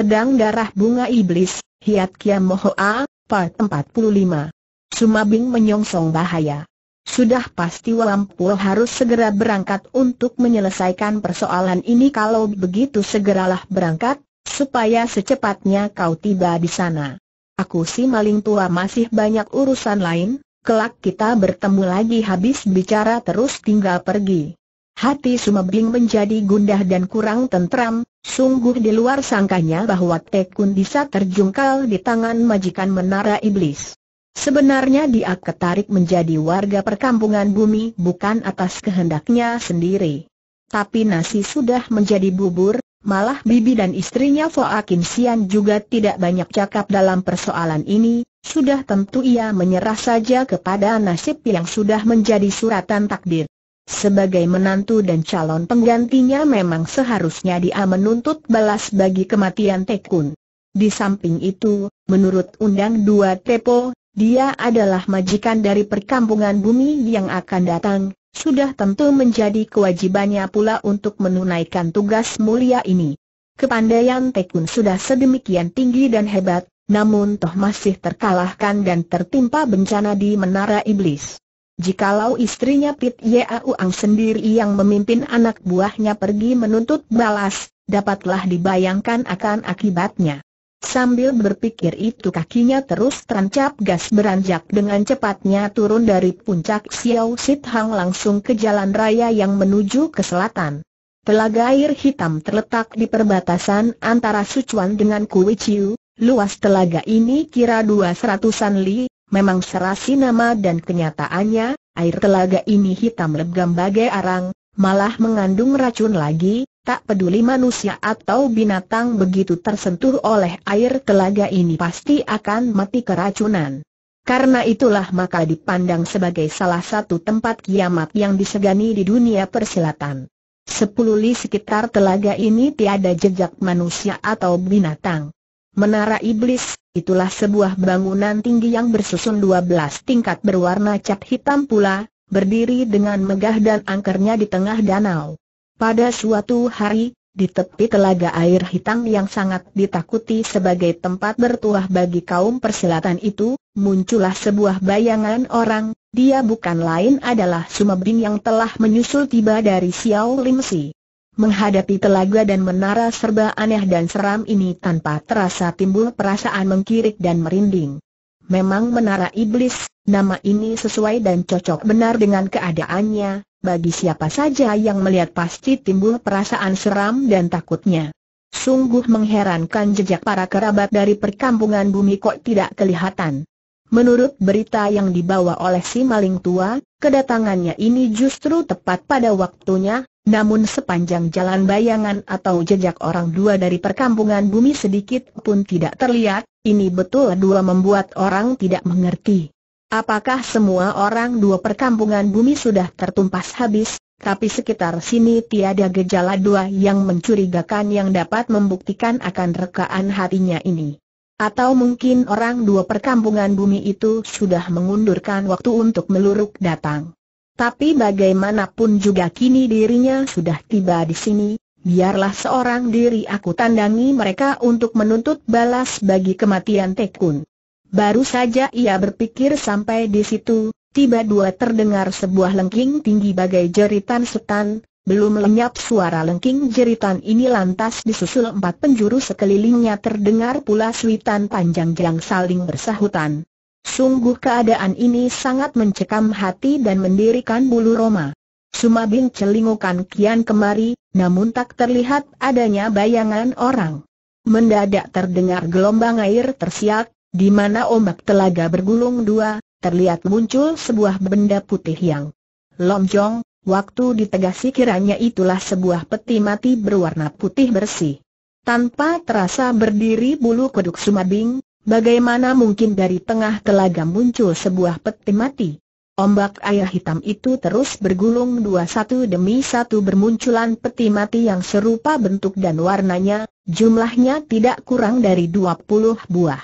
Pedang Darah Bunga Iblis, Hiat Kiam Mohoa, Part 45 Sumabing menyongsong bahaya Sudah pasti Walampul harus segera berangkat untuk menyelesaikan persoalan ini Kalau begitu segeralah berangkat, supaya secepatnya kau tiba di sana Aku si maling tua masih banyak urusan lain, kelak kita bertemu lagi habis bicara terus tinggal pergi Hati Sumebing menjadi gundah dan kurang tentram, sungguh di luar sangkanya bahwa Tekun bisa terjungkal di tangan majikan menara iblis. Sebenarnya dia ketarik menjadi warga perkampungan bumi bukan atas kehendaknya sendiri. Tapi nasi sudah menjadi bubur, malah bibi dan istrinya Foa Kim Sian juga tidak banyak cakap dalam persoalan ini, sudah tentu ia menyerah saja kepada nasib yang sudah menjadi suratan takdir. Sebagai menantu dan calon penggantinya memang seharusnya dia menuntut balas bagi kematian Tekun. Di samping itu, menurut Undang Dua Tepo, dia adalah majikan dari perkampungan bumi yang akan datang, sudah tentu menjadi kewajibannya pula untuk menunaikan tugas mulia ini. Kepandaian Tekun sudah sedemikian tinggi dan hebat, namun toh masih terkalahkan dan tertimpa bencana di Menara Iblis. Jikalau istrinya Pit Yauang sendiri yang memimpin anak buahnya pergi menuntut balas, dapatlah dibayangkan akan akibatnya. Sambil berpikir itu kakinya terus terancap gas beranjak dengan cepatnya turun dari puncak Xiao Sit Hang langsung ke jalan raya yang menuju ke selatan. Telaga air hitam terletak di perbatasan antara Sichuan dengan Kui luas telaga ini kira dua seratusan li, Memang serasi nama dan kenyataannya, air telaga ini hitam legam bagai arang, malah mengandung racun lagi, tak peduli manusia atau binatang begitu tersentuh oleh air telaga ini pasti akan mati keracunan. Karena itulah maka dipandang sebagai salah satu tempat kiamat yang disegani di dunia persilatan. Sepuluh li sekitar telaga ini tiada jejak manusia atau binatang. Menara Iblis, itulah sebuah bangunan tinggi yang bersusun 12 tingkat berwarna cat hitam pula, berdiri dengan megah dan angkernya di tengah danau. Pada suatu hari, di tepi telaga air hitam yang sangat ditakuti sebagai tempat bertuah bagi kaum persilatan itu, muncullah sebuah bayangan orang, dia bukan lain adalah Sumebin yang telah menyusul tiba dari Xiao Limsi. Menghadapi telaga dan menara serba aneh dan seram ini tanpa terasa timbul perasaan mengkirik dan merinding. Memang menara iblis, nama ini sesuai dan cocok benar dengan keadaannya, bagi siapa saja yang melihat pasti timbul perasaan seram dan takutnya. Sungguh mengherankan jejak para kerabat dari perkampungan bumi kok tidak kelihatan. Menurut berita yang dibawa oleh si maling tua, kedatangannya ini justru tepat pada waktunya, namun sepanjang jalan bayangan atau jejak orang dua dari perkampungan bumi sedikit pun tidak terlihat, ini betul dua membuat orang tidak mengerti. Apakah semua orang dua perkampungan bumi sudah tertumpas habis, tapi sekitar sini tiada gejala dua yang mencurigakan yang dapat membuktikan akan rekaan hatinya ini. Atau mungkin orang dua perkampungan bumi itu sudah mengundurkan waktu untuk meluruk datang. Tapi bagaimanapun juga kini dirinya sudah tiba di sini, biarlah seorang diri aku tandangi mereka untuk menuntut balas bagi kematian Tekun. Baru saja ia berpikir sampai di situ, tiba dua terdengar sebuah lengking tinggi bagai jeritan setan, belum lenyap suara lengking jeritan ini lantas disusul empat penjuru sekelilingnya terdengar pula suitan panjang yang saling bersahutan. Sungguh keadaan ini sangat mencekam hati dan mendirikan bulu roma. Sumabing celingukan kian kemari, namun tak terlihat adanya bayangan orang. Mendadak terdengar gelombang air tersiak, di mana ombak telaga bergulung dua, terlihat muncul sebuah benda putih yang lonjong, waktu ditegasi kiranya itulah sebuah peti mati berwarna putih bersih. Tanpa terasa berdiri bulu kuduk Sumabing, Bagaimana mungkin dari tengah telaga muncul sebuah peti mati? Ombak air hitam itu terus bergulung dua satu demi satu bermunculan peti mati yang serupa bentuk dan warnanya, jumlahnya tidak kurang dari dua puluh buah.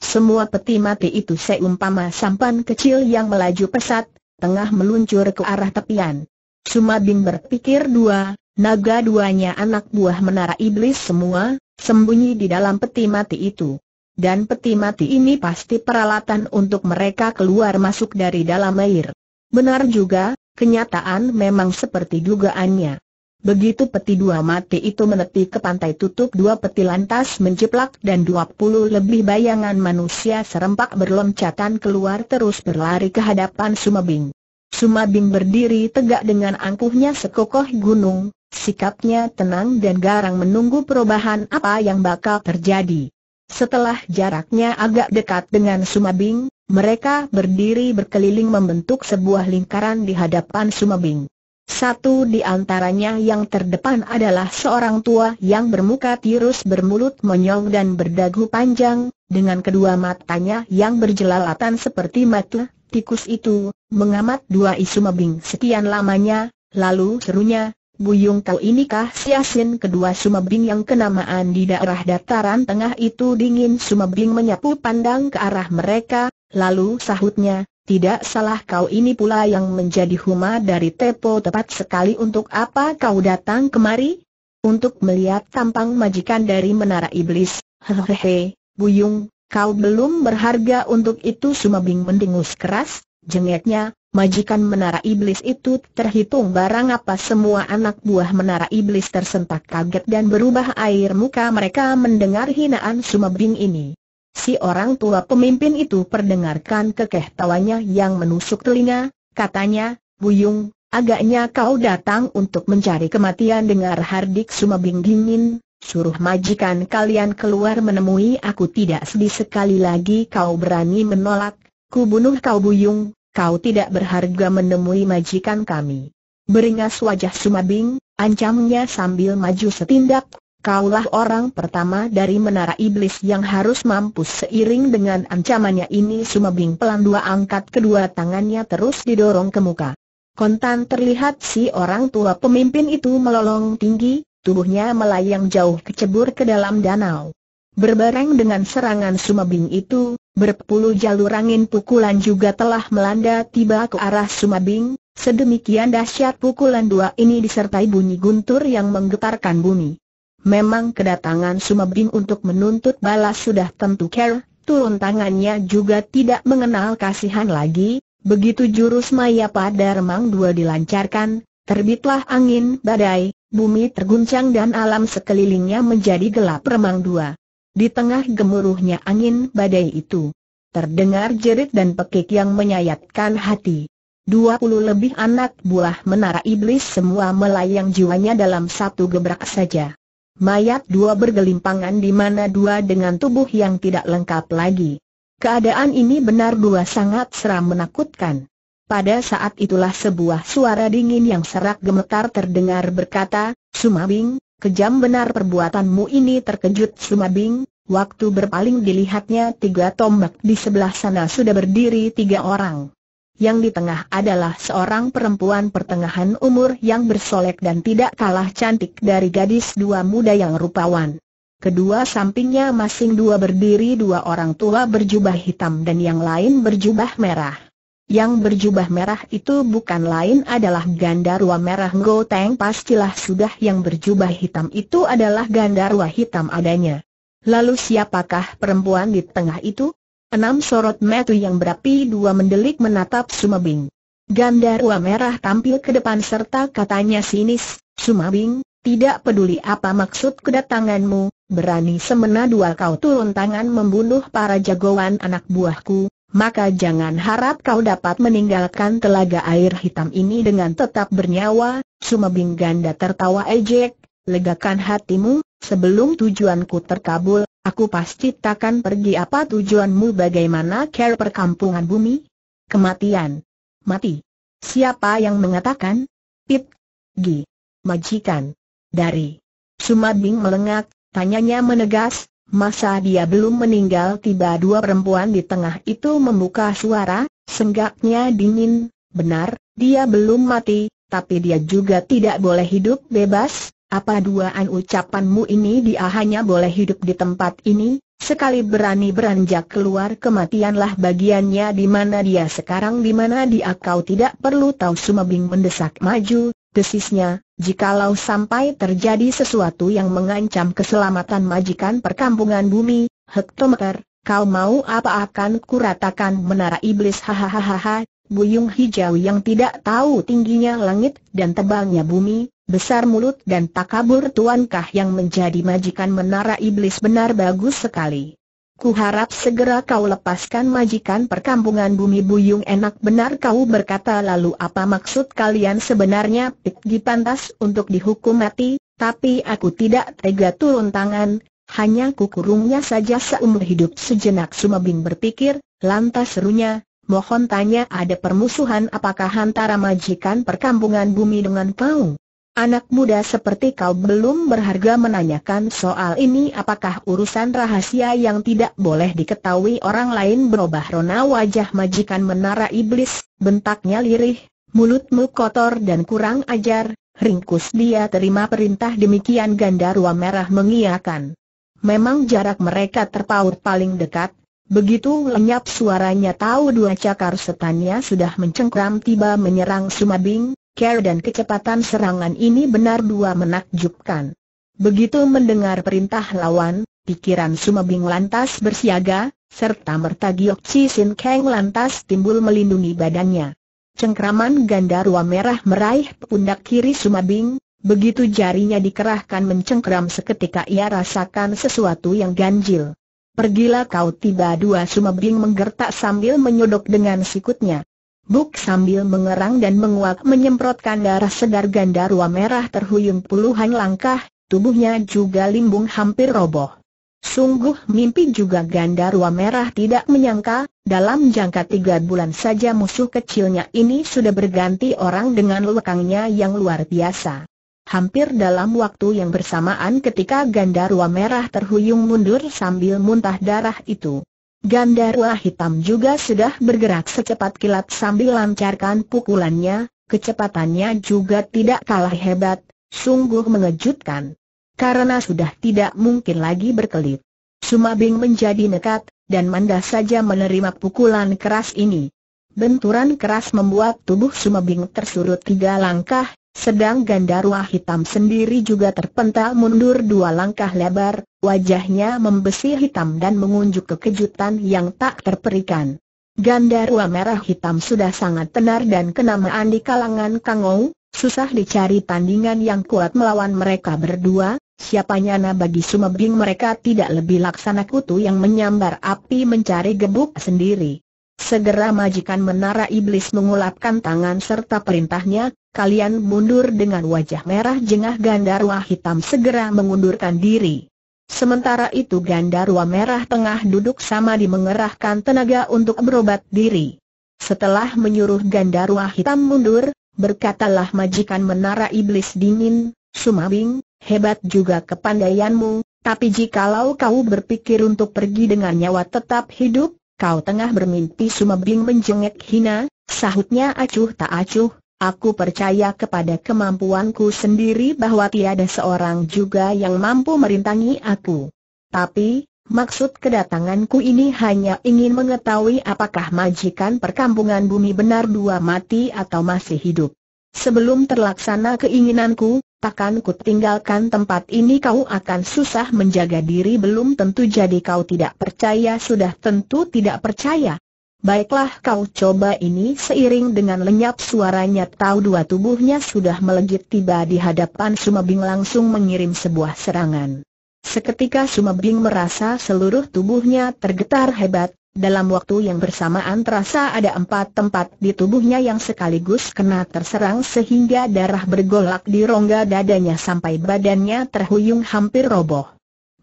Semua peti mati itu seumpama sampan kecil yang melaju pesat, tengah meluncur ke arah tepian. Sumabing berpikir dua, naga duanya anak buah menara iblis semua, sembunyi di dalam peti mati itu dan peti mati ini pasti peralatan untuk mereka keluar masuk dari dalam air. Benar juga, kenyataan memang seperti dugaannya. Begitu peti dua mati itu menepi ke pantai tutup dua peti lantas menjeplak dan dua puluh lebih bayangan manusia serempak berloncatan keluar terus berlari ke hadapan Sumabing. Sumabing berdiri tegak dengan angkuhnya sekokoh gunung, sikapnya tenang dan garang menunggu perubahan apa yang bakal terjadi. Setelah jaraknya agak dekat dengan Sumabing, mereka berdiri berkeliling membentuk sebuah lingkaran di hadapan Sumabing. Satu di antaranya yang terdepan adalah seorang tua yang bermuka tirus bermulut monyong dan berdagu panjang, dengan kedua matanya yang berjelalatan seperti mata tikus itu, mengamat dua isu mabing sekian lamanya, lalu serunya, Buyung kau inikah siasin kedua Sumabing yang kenamaan di daerah dataran tengah itu dingin Sumabing menyapu pandang ke arah mereka, lalu sahutnya, tidak salah kau ini pula yang menjadi huma dari Tepo tepat sekali untuk apa kau datang kemari? Untuk melihat tampang majikan dari menara iblis, hehehe, Buyung, kau belum berharga untuk itu Sumabing mendengus keras, jengeknya, majikan menara iblis itu terhitung barang apa semua anak buah menara iblis tersentak kaget dan berubah air muka mereka mendengar hinaan sumabing ini. Si orang tua pemimpin itu perdengarkan kekeh tawanya yang menusuk telinga, katanya, Buyung, agaknya kau datang untuk mencari kematian dengar Hardik sumabing dingin, suruh majikan kalian keluar menemui aku tidak sedih sekali lagi kau berani menolak, ku bunuh kau Buyung, kau tidak berharga menemui majikan kami. Beringas wajah Sumabing, ancamnya sambil maju setindak, kaulah orang pertama dari menara iblis yang harus mampus seiring dengan ancamannya ini Sumabing pelan dua angkat kedua tangannya terus didorong ke muka. Kontan terlihat si orang tua pemimpin itu melolong tinggi, tubuhnya melayang jauh kecebur ke dalam danau. Berbareng dengan serangan Sumabing itu, berpuluh jalur angin pukulan juga telah melanda tiba ke arah Sumabing, sedemikian dahsyat pukulan dua ini disertai bunyi guntur yang menggetarkan bumi. Memang kedatangan Sumabing untuk menuntut balas sudah tentu care, turun tangannya juga tidak mengenal kasihan lagi, begitu jurus maya pada remang dua dilancarkan, terbitlah angin badai, bumi terguncang dan alam sekelilingnya menjadi gelap remang dua. Di tengah gemuruhnya angin badai itu, terdengar jerit dan pekik yang menyayatkan hati. Dua puluh lebih anak buah menara iblis semua melayang jiwanya dalam satu gebrak saja. Mayat dua bergelimpangan di mana dua dengan tubuh yang tidak lengkap lagi. Keadaan ini benar dua sangat seram menakutkan. Pada saat itulah sebuah suara dingin yang serak gemetar terdengar berkata, Sumabing, Kejam benar perbuatanmu ini terkejut Sumabing, waktu berpaling dilihatnya tiga tombak di sebelah sana sudah berdiri tiga orang. Yang di tengah adalah seorang perempuan pertengahan umur yang bersolek dan tidak kalah cantik dari gadis dua muda yang rupawan. Kedua sampingnya masing dua berdiri dua orang tua berjubah hitam dan yang lain berjubah merah. Yang berjubah merah itu bukan lain adalah Gandarwa Merah Ngo Teng pastilah sudah yang berjubah hitam itu adalah Gandarwa hitam adanya. Lalu siapakah perempuan di tengah itu? Enam sorot metu yang berapi dua mendelik menatap Sumabing. Gandarwa merah tampil ke depan serta katanya sinis, Sumabing, tidak peduli apa maksud kedatanganmu, berani semena dua kau turun tangan membunuh para jagoan anak buahku, maka jangan harap kau dapat meninggalkan telaga air hitam ini dengan tetap bernyawa, Sumabing Ganda tertawa ejek, legakan hatimu, sebelum tujuanku terkabul, aku pasti takkan pergi apa tujuanmu bagaimana care perkampungan bumi? Kematian. Mati. Siapa yang mengatakan? Pip. Gi. Majikan. Dari. Sumabing melengak, tanyanya menegas, Masa dia belum meninggal tiba dua perempuan di tengah itu membuka suara, senggaknya dingin, benar, dia belum mati, tapi dia juga tidak boleh hidup bebas, apa duaan ucapanmu ini dia hanya boleh hidup di tempat ini, sekali berani beranjak keluar kematianlah bagiannya di mana dia sekarang di mana dia kau tidak perlu tahu sumabing mendesak maju, Desisnya, jikalau sampai terjadi sesuatu yang mengancam keselamatan majikan perkampungan bumi, Hektometer, kau mau apa akan kuratakan menara iblis hahaha Buyung hijau yang tidak tahu tingginya langit dan tebalnya bumi, besar mulut dan takabur tuankah yang menjadi majikan menara iblis benar bagus sekali. Kuharap segera kau lepaskan majikan perkampungan bumi Buyung enak benar kau berkata lalu apa maksud kalian sebenarnya Pikgi pantas untuk dihukum mati, tapi aku tidak tega turun tangan, hanya kukurungnya saja seumur hidup sejenak Sumabing berpikir, lantas serunya, mohon tanya ada permusuhan apakah antara majikan perkampungan bumi dengan kau? Anak muda seperti kau belum berharga menanyakan soal ini apakah urusan rahasia yang tidak boleh diketahui orang lain berubah rona wajah majikan menara iblis, bentaknya lirih, mulutmu kotor dan kurang ajar, ringkus dia terima perintah demikian Gandarwa Merah mengiakan. Memang jarak mereka terpaut paling dekat, Begitu lenyap suaranya tahu dua cakar setannya sudah mencengkram tiba menyerang Sumabing, Care dan kecepatan serangan ini benar dua menakjubkan. Begitu mendengar perintah lawan, pikiran Sumabing lantas bersiaga, serta merta Giok Chi Sin Kang lantas timbul melindungi badannya. Cengkraman ruam Merah meraih pundak kiri Sumabing, begitu jarinya dikerahkan mencengkram seketika ia rasakan sesuatu yang ganjil. Pergilah kau tiba dua Sumabing menggertak sambil menyodok dengan sikutnya. Buk sambil mengerang dan menguak menyemprotkan darah segar gandarwa merah terhuyung puluhan langkah, tubuhnya juga limbung hampir roboh. Sungguh mimpi juga gandarwa merah tidak menyangka, dalam jangka tiga bulan saja musuh kecilnya ini sudah berganti orang dengan lekangnya yang luar biasa. Hampir dalam waktu yang bersamaan ketika gandarwa merah terhuyung mundur sambil muntah darah itu. Gandarwa hitam juga sudah bergerak secepat kilat sambil lancarkan pukulannya, kecepatannya juga tidak kalah hebat, sungguh mengejutkan. Karena sudah tidak mungkin lagi berkelit. Sumabing menjadi nekat, dan mandah saja menerima pukulan keras ini. Benturan keras membuat tubuh Sumabing tersurut tiga langkah, sedang Gandarwa hitam sendiri juga terpental mundur dua langkah lebar, wajahnya membesi hitam dan mengunjuk kekejutan yang tak terperikan. Gandarwa merah hitam sudah sangat tenar dan kenamaan di kalangan Kangou, susah dicari tandingan yang kuat melawan mereka berdua, siapa nyana bagi sumebing mereka tidak lebih laksana kutu yang menyambar api mencari gebuk sendiri. Segera majikan menara iblis mengulapkan tangan serta perintahnya, kalian mundur dengan wajah merah jengah Gandarwa hitam segera mengundurkan diri. Sementara itu Gandarwa merah tengah duduk sama di mengerahkan tenaga untuk berobat diri. Setelah menyuruh Gandarwa hitam mundur, berkatalah majikan menara iblis dingin, Sumabing, hebat juga kepandaianmu, tapi jikalau kau berpikir untuk pergi dengan nyawa tetap hidup, kau tengah bermimpi Sumabing menjengek hina, sahutnya acuh tak acuh, Aku percaya kepada kemampuanku sendiri bahwa tiada seorang juga yang mampu merintangi aku. Tapi, maksud kedatanganku ini hanya ingin mengetahui apakah majikan perkampungan bumi benar dua mati atau masih hidup. Sebelum terlaksana keinginanku, takkan ku tinggalkan tempat ini kau akan susah menjaga diri belum tentu jadi kau tidak percaya sudah tentu tidak percaya. Baiklah kau coba ini seiring dengan lenyap suaranya tahu dua tubuhnya sudah melejit tiba di hadapan Sumabing langsung mengirim sebuah serangan. Seketika Sumabing merasa seluruh tubuhnya tergetar hebat, dalam waktu yang bersamaan terasa ada empat tempat di tubuhnya yang sekaligus kena terserang sehingga darah bergolak di rongga dadanya sampai badannya terhuyung hampir roboh.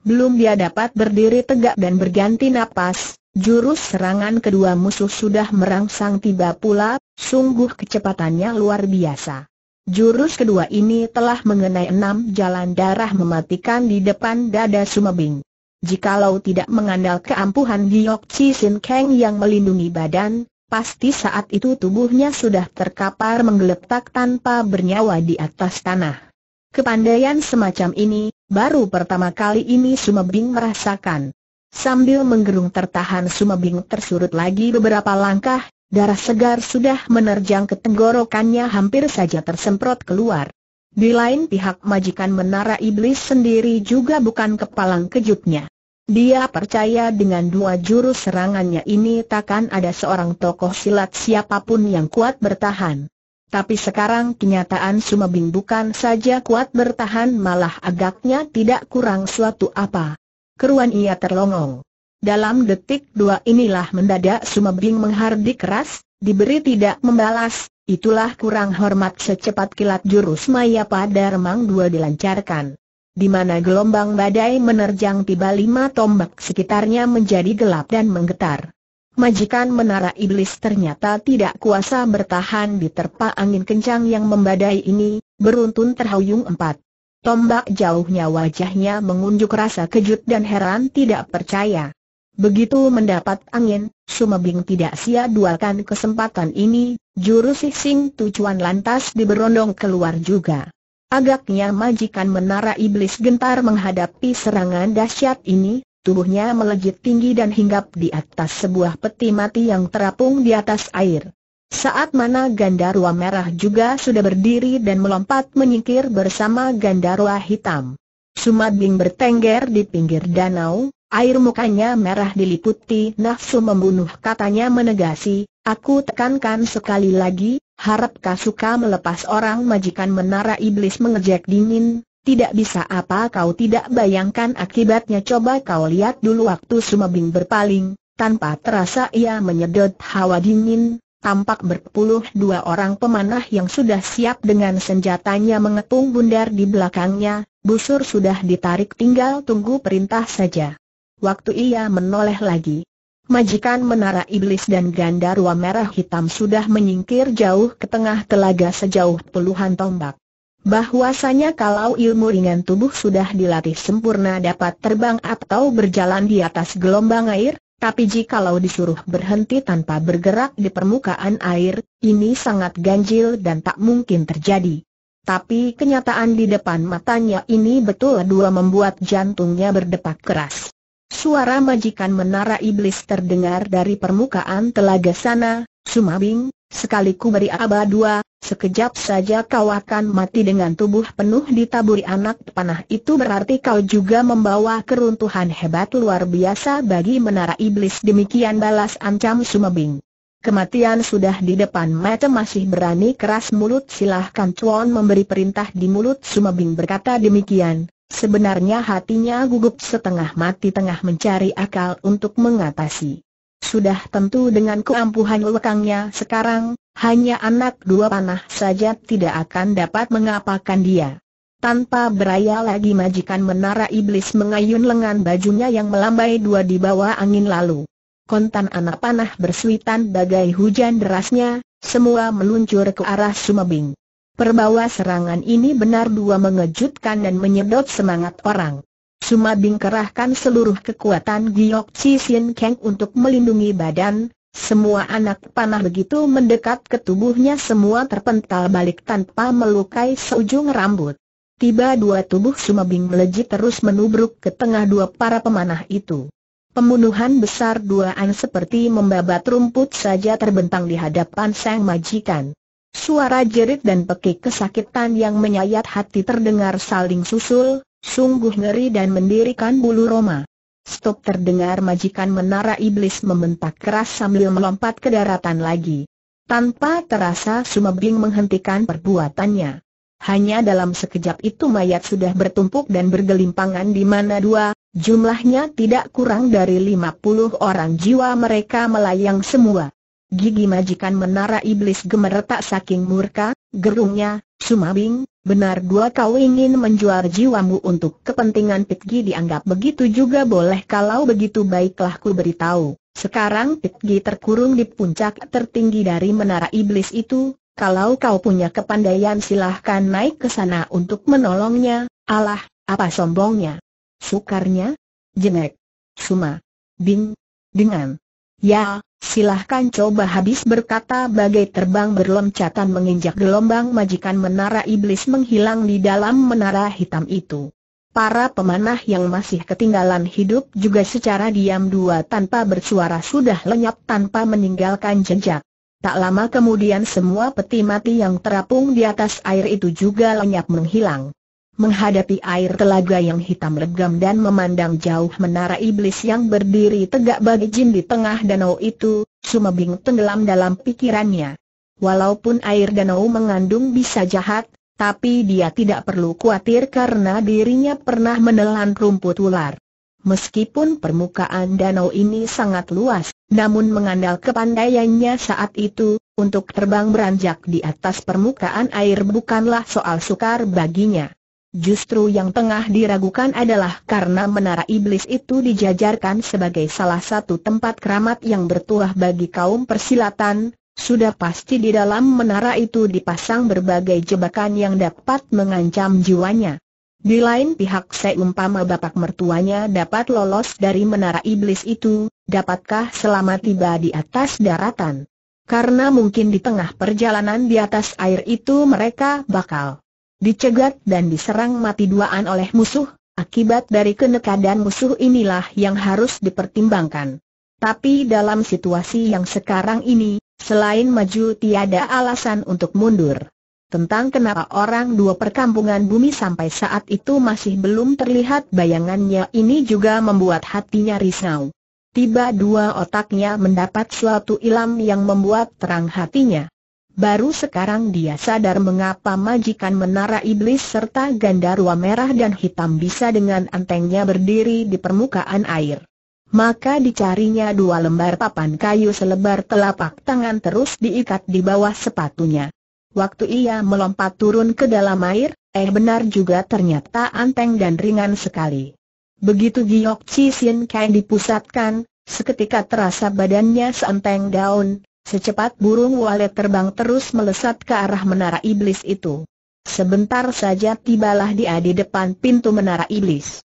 Belum dia dapat berdiri tegak dan berganti napas, Jurus serangan kedua musuh sudah merangsang tiba pula, sungguh kecepatannya luar biasa. Jurus kedua ini telah mengenai enam jalan darah mematikan di depan dada Sumabing. Jikalau tidak mengandal keampuhan Giok Chi Sin Kang yang melindungi badan, pasti saat itu tubuhnya sudah terkapar menggeletak tanpa bernyawa di atas tanah. Kepandaian semacam ini, baru pertama kali ini Sumabing merasakan. Sambil menggerung tertahan Sumabing tersurut lagi beberapa langkah, darah segar sudah menerjang ke tenggorokannya hampir saja tersemprot keluar. Di lain pihak majikan menara iblis sendiri juga bukan kepalang kejutnya. Dia percaya dengan dua jurus serangannya ini takkan ada seorang tokoh silat siapapun yang kuat bertahan. Tapi sekarang kenyataan Sumabing bukan saja kuat bertahan malah agaknya tidak kurang suatu apa keruan ia terlongong. Dalam detik dua inilah mendadak Sumebing menghardik keras, diberi tidak membalas, itulah kurang hormat secepat kilat jurus maya pada remang dua dilancarkan. Di mana gelombang badai menerjang tiba lima tombak sekitarnya menjadi gelap dan menggetar. Majikan menara iblis ternyata tidak kuasa bertahan di terpa angin kencang yang membadai ini, beruntun terhuyung empat. Tombak jauhnya wajahnya mengunjuk rasa kejut dan heran tidak percaya. Begitu mendapat angin, Sumebing tidak sia dualkan kesempatan ini, jurus sing tujuan lantas diberondong keluar juga. Agaknya majikan menara iblis gentar menghadapi serangan dahsyat ini, tubuhnya melejit tinggi dan hinggap di atas sebuah peti mati yang terapung di atas air. Saat mana Gandarwa Merah juga sudah berdiri dan melompat menyingkir bersama Gandarwa Hitam. Sumadbing bertengger di pinggir danau, air mukanya merah diliputi nafsu membunuh katanya menegasi, aku tekankan sekali lagi, harap suka melepas orang majikan menara iblis mengejek dingin, tidak bisa apa kau tidak bayangkan akibatnya coba kau lihat dulu waktu Sumabing berpaling, tanpa terasa ia menyedot hawa dingin, tampak berpuluh dua orang pemanah yang sudah siap dengan senjatanya mengepung bundar di belakangnya, busur sudah ditarik tinggal tunggu perintah saja. Waktu ia menoleh lagi, majikan menara iblis dan gandarwa merah hitam sudah menyingkir jauh ke tengah telaga sejauh puluhan tombak. Bahwasanya kalau ilmu ringan tubuh sudah dilatih sempurna dapat terbang atau berjalan di atas gelombang air, tapi jika jikalau disuruh berhenti tanpa bergerak di permukaan air, ini sangat ganjil dan tak mungkin terjadi. Tapi kenyataan di depan matanya ini betul dua membuat jantungnya berdepak keras. Suara majikan menara iblis terdengar dari permukaan telaga sana, Sumabing, Sekali ku beri aba dua, sekejap saja kau akan mati dengan tubuh penuh ditaburi anak panah itu berarti kau juga membawa keruntuhan hebat luar biasa bagi menara iblis demikian balas ancam Sumebing. Kematian sudah di depan mata masih berani keras mulut silahkan Chuan memberi perintah di mulut Sumebing berkata demikian. Sebenarnya hatinya gugup setengah mati tengah mencari akal untuk mengatasi. Sudah tentu dengan keampuhan lekangnya sekarang, hanya anak dua panah saja tidak akan dapat mengapakan dia. Tanpa beraya lagi majikan menara iblis mengayun lengan bajunya yang melambai dua di bawah angin lalu. Kontan anak panah bersuitan bagai hujan derasnya, semua meluncur ke arah sumabing. Perbawa serangan ini benar dua mengejutkan dan menyedot semangat orang. Bing kerahkan seluruh kekuatan Giok Chi Sin Kang untuk melindungi badan, semua anak panah begitu mendekat ke tubuhnya semua terpental balik tanpa melukai seujung rambut. Tiba dua tubuh Bing melejit terus menubruk ke tengah dua para pemanah itu. Pembunuhan besar duaan seperti membabat rumput saja terbentang di hadapan sang majikan. Suara jerit dan pekik kesakitan yang menyayat hati terdengar saling susul, Sungguh ngeri dan mendirikan bulu Roma. Stop terdengar majikan menara iblis membentak keras sambil melompat ke daratan lagi. Tanpa terasa Sumebing menghentikan perbuatannya. Hanya dalam sekejap itu mayat sudah bertumpuk dan bergelimpangan di mana dua, jumlahnya tidak kurang dari lima puluh orang jiwa mereka melayang semua. Gigi majikan menara iblis gemeretak saking murka, gerungnya, Sumabing, Benar dua kau ingin menjual jiwamu untuk kepentingan Pitgi dianggap begitu juga boleh kalau begitu baiklah ku beritahu. Sekarang Pitgi terkurung di puncak tertinggi dari menara iblis itu, kalau kau punya kepandaian silahkan naik ke sana untuk menolongnya, Allah, apa sombongnya? Sukarnya? Jenek. Suma. Bing. Dengan. Ya, Silahkan coba habis berkata bagai terbang berlompatan menginjak gelombang majikan menara iblis menghilang di dalam menara hitam itu. Para pemanah yang masih ketinggalan hidup juga secara diam dua tanpa bersuara sudah lenyap tanpa meninggalkan jejak. Tak lama kemudian semua peti mati yang terapung di atas air itu juga lenyap menghilang menghadapi air telaga yang hitam legam dan memandang jauh menara iblis yang berdiri tegak bagi jin di tengah danau itu, Sumabing tenggelam dalam pikirannya. Walaupun air danau mengandung bisa jahat, tapi dia tidak perlu khawatir karena dirinya pernah menelan rumput ular. Meskipun permukaan danau ini sangat luas, namun mengandal kepandaiannya saat itu, untuk terbang beranjak di atas permukaan air bukanlah soal sukar baginya. Justru yang tengah diragukan adalah karena menara iblis itu dijajarkan sebagai salah satu tempat keramat yang bertuah bagi kaum persilatan, sudah pasti di dalam menara itu dipasang berbagai jebakan yang dapat mengancam jiwanya. Di lain pihak seumpama bapak mertuanya dapat lolos dari menara iblis itu, dapatkah selamat tiba di atas daratan? Karena mungkin di tengah perjalanan di atas air itu mereka bakal dicegat dan diserang mati duaan oleh musuh, akibat dari kenekadan musuh inilah yang harus dipertimbangkan. Tapi dalam situasi yang sekarang ini, selain maju tiada alasan untuk mundur. Tentang kenapa orang dua perkampungan bumi sampai saat itu masih belum terlihat bayangannya ini juga membuat hatinya risau. Tiba dua otaknya mendapat suatu ilam yang membuat terang hatinya. Baru sekarang dia sadar mengapa majikan menara iblis serta Gandarua merah dan hitam bisa dengan antengnya berdiri di permukaan air. Maka dicarinya dua lembar papan kayu selebar telapak tangan terus diikat di bawah sepatunya. Waktu ia melompat turun ke dalam air, eh benar juga ternyata anteng dan ringan sekali. Begitu Giok Chi Sin dipusatkan, seketika terasa badannya seanteng daun, Secepat burung walet terbang terus melesat ke arah menara iblis itu. Sebentar saja tibalah dia di depan pintu menara iblis.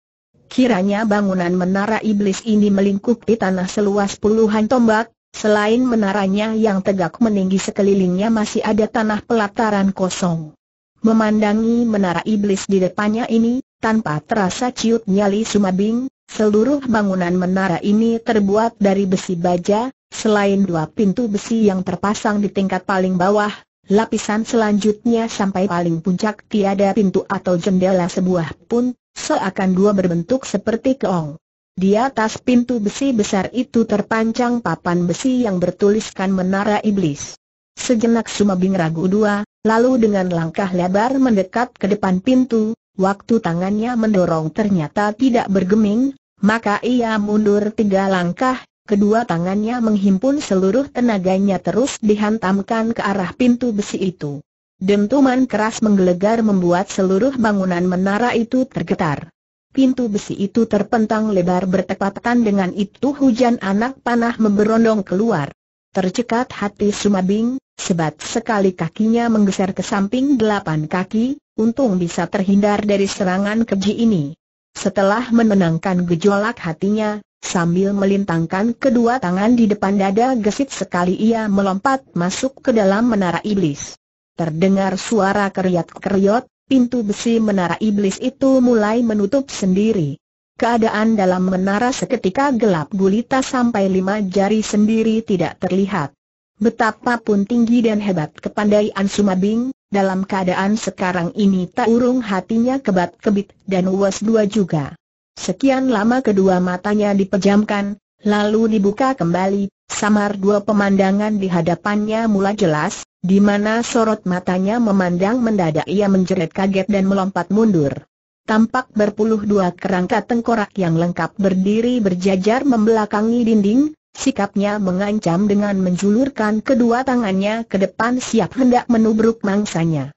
Kiranya bangunan menara iblis ini melingkupi tanah seluas puluhan tombak, selain menaranya yang tegak meninggi sekelilingnya masih ada tanah pelataran kosong. Memandangi menara iblis di depannya ini, tanpa terasa ciut nyali sumabing, seluruh bangunan menara ini terbuat dari besi baja, Selain dua pintu besi yang terpasang di tingkat paling bawah, lapisan selanjutnya sampai paling puncak tiada pintu atau jendela sebuah pun, seakan dua berbentuk seperti keong. Di atas pintu besi besar itu terpancang papan besi yang bertuliskan Menara Iblis. Sejenak Sumabing ragu dua, lalu dengan langkah lebar mendekat ke depan pintu, waktu tangannya mendorong ternyata tidak bergeming, maka ia mundur tiga langkah, Kedua tangannya menghimpun seluruh tenaganya terus dihantamkan ke arah pintu besi itu. Dentuman keras menggelegar membuat seluruh bangunan menara itu tergetar. Pintu besi itu terpentang lebar bertepatan dengan itu hujan anak panah memberondong keluar. Tercekat hati Sumabing, sebat sekali kakinya menggeser ke samping delapan kaki, untung bisa terhindar dari serangan keji ini. Setelah menenangkan gejolak hatinya, Sambil melintangkan kedua tangan di depan dada gesit sekali ia melompat masuk ke dalam menara iblis. Terdengar suara keriat-keriot, pintu besi menara iblis itu mulai menutup sendiri. Keadaan dalam menara seketika gelap gulita sampai lima jari sendiri tidak terlihat. Betapapun tinggi dan hebat kepandaian Sumabing, dalam keadaan sekarang ini tak urung hatinya kebat-kebit dan was dua juga. Sekian lama kedua matanya dipejamkan, lalu dibuka kembali, samar dua pemandangan di hadapannya mula jelas, di mana sorot matanya memandang mendadak ia menjerit kaget dan melompat mundur. Tampak berpuluh dua kerangka tengkorak yang lengkap berdiri berjajar membelakangi dinding, sikapnya mengancam dengan menjulurkan kedua tangannya ke depan siap hendak menubruk mangsanya.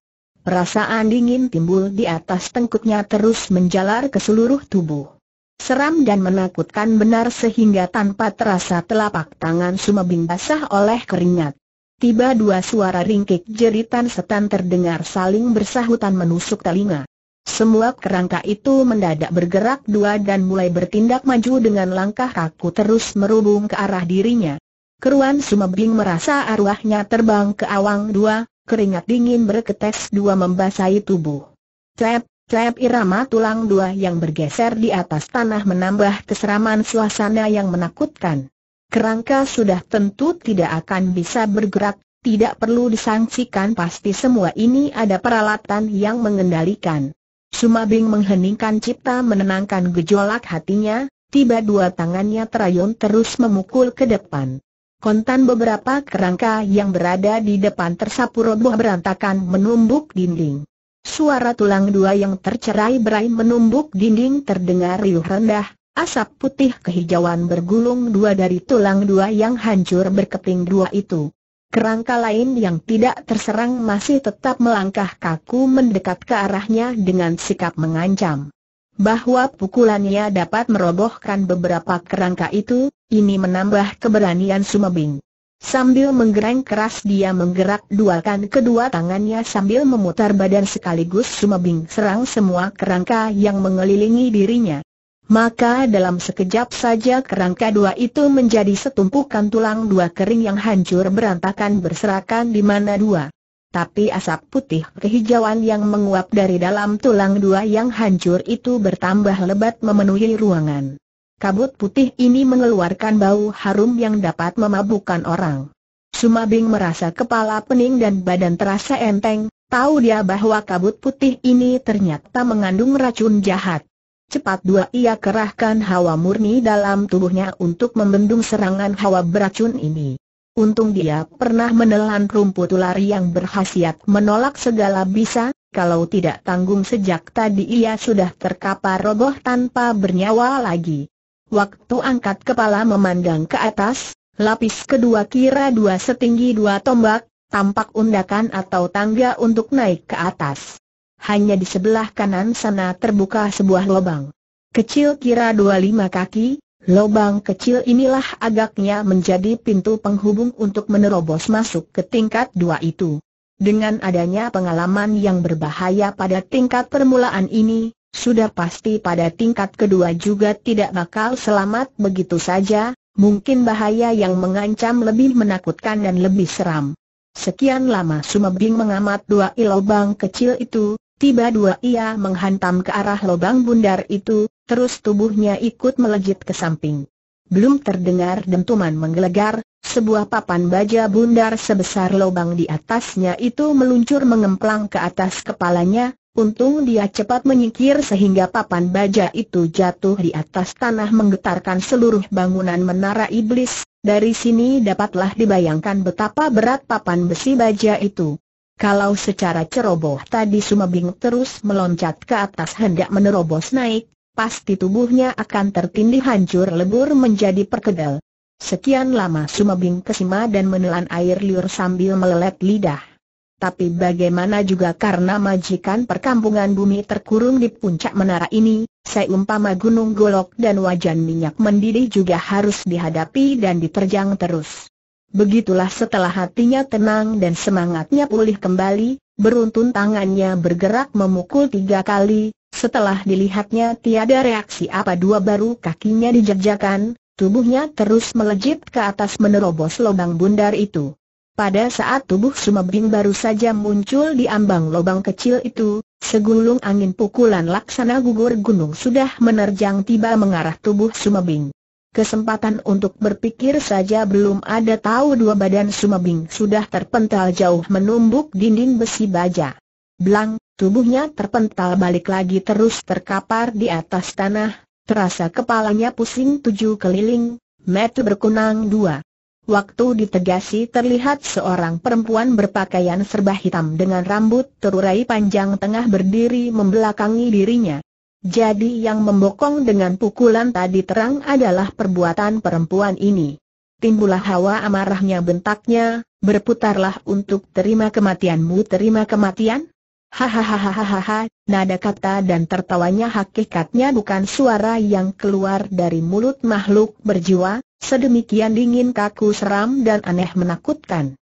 Perasaan dingin timbul di atas tengkuknya terus menjalar ke seluruh tubuh. Seram dan menakutkan benar sehingga tanpa terasa telapak tangan Sumabing basah oleh keringat. Tiba dua suara ringkik jeritan setan terdengar saling bersahutan menusuk telinga. Semua kerangka itu mendadak bergerak dua dan mulai bertindak maju dengan langkah kaku terus merubung ke arah dirinya. Keruan Sumabing merasa arwahnya terbang ke awang dua, keringat dingin berketes dua membasahi tubuh. Cep, cep irama tulang dua yang bergeser di atas tanah menambah keseraman suasana yang menakutkan. Kerangka sudah tentu tidak akan bisa bergerak, tidak perlu disangsikan pasti semua ini ada peralatan yang mengendalikan. Sumabing mengheningkan cipta menenangkan gejolak hatinya, tiba dua tangannya terayun terus memukul ke depan kontan beberapa kerangka yang berada di depan tersapu roboh berantakan menumbuk dinding. Suara tulang dua yang tercerai berai menumbuk dinding terdengar riuh rendah, asap putih kehijauan bergulung dua dari tulang dua yang hancur berkeping dua itu. Kerangka lain yang tidak terserang masih tetap melangkah kaku mendekat ke arahnya dengan sikap mengancam bahwa pukulannya dapat merobohkan beberapa kerangka itu, ini menambah keberanian Sumebing. Sambil menggereng keras dia menggerak kan kedua tangannya sambil memutar badan sekaligus Sumebing serang semua kerangka yang mengelilingi dirinya. Maka dalam sekejap saja kerangka dua itu menjadi setumpukan tulang dua kering yang hancur berantakan berserakan di mana dua. Tapi asap putih kehijauan yang menguap dari dalam tulang dua yang hancur itu bertambah lebat memenuhi ruangan. Kabut putih ini mengeluarkan bau harum yang dapat memabukkan orang. Sumabing merasa kepala pening dan badan terasa enteng, tahu dia bahwa kabut putih ini ternyata mengandung racun jahat. Cepat dua ia kerahkan hawa murni dalam tubuhnya untuk membendung serangan hawa beracun ini. Untung dia pernah menelan rumput ular yang berhasiat menolak segala bisa, kalau tidak tanggung sejak tadi ia sudah terkapar roboh tanpa bernyawa lagi. Waktu angkat kepala memandang ke atas, lapis kedua kira dua setinggi dua tombak, tampak undakan atau tangga untuk naik ke atas. Hanya di sebelah kanan sana terbuka sebuah lubang. Kecil kira dua lima kaki, lubang kecil inilah agaknya menjadi pintu penghubung untuk menerobos masuk ke tingkat dua itu. Dengan adanya pengalaman yang berbahaya pada tingkat permulaan ini, sudah pasti pada tingkat kedua juga tidak bakal selamat begitu saja, mungkin bahaya yang mengancam lebih menakutkan dan lebih seram. Sekian lama Sumebing mengamat dua ilobang kecil itu, tiba dua ia menghantam ke arah lubang bundar itu, terus tubuhnya ikut melejit ke samping. Belum terdengar dentuman menggelegar, sebuah papan baja bundar sebesar lubang di atasnya itu meluncur mengemplang ke atas kepalanya, Untung dia cepat menyingkir sehingga papan baja itu jatuh di atas tanah menggetarkan seluruh bangunan menara iblis. Dari sini dapatlah dibayangkan betapa berat papan besi baja itu. Kalau secara ceroboh tadi Sumabing terus meloncat ke atas hendak menerobos naik, pasti tubuhnya akan tertindih hancur lebur menjadi perkedel. Sekian lama Sumabing kesima dan menelan air liur sambil melelet lidah tapi bagaimana juga karena majikan perkampungan bumi terkurung di puncak menara ini, seumpama gunung golok dan wajan minyak mendidih juga harus dihadapi dan diterjang terus. Begitulah setelah hatinya tenang dan semangatnya pulih kembali, beruntun tangannya bergerak memukul tiga kali, setelah dilihatnya tiada reaksi apa dua baru kakinya dijejakan, tubuhnya terus melejit ke atas menerobos lubang bundar itu. Pada saat tubuh Sumebing baru saja muncul di ambang lubang kecil itu, segulung angin pukulan laksana gugur gunung sudah menerjang tiba mengarah tubuh Sumebing. Kesempatan untuk berpikir saja belum ada tahu dua badan Sumebing sudah terpental jauh menumbuk dinding besi baja. Blang, tubuhnya terpental balik lagi terus terkapar di atas tanah, terasa kepalanya pusing tujuh keliling, metu berkunang dua. Waktu ditegasi terlihat seorang perempuan berpakaian serba hitam dengan rambut terurai panjang tengah berdiri membelakangi dirinya. Jadi yang membokong dengan pukulan tadi terang adalah perbuatan perempuan ini. Timbullah hawa amarahnya bentaknya, berputarlah untuk terima kematianmu terima kematian? Hahaha, nada kata dan tertawanya hakikatnya bukan suara yang keluar dari mulut makhluk berjiwa, sedemikian dingin kaku seram dan aneh menakutkan.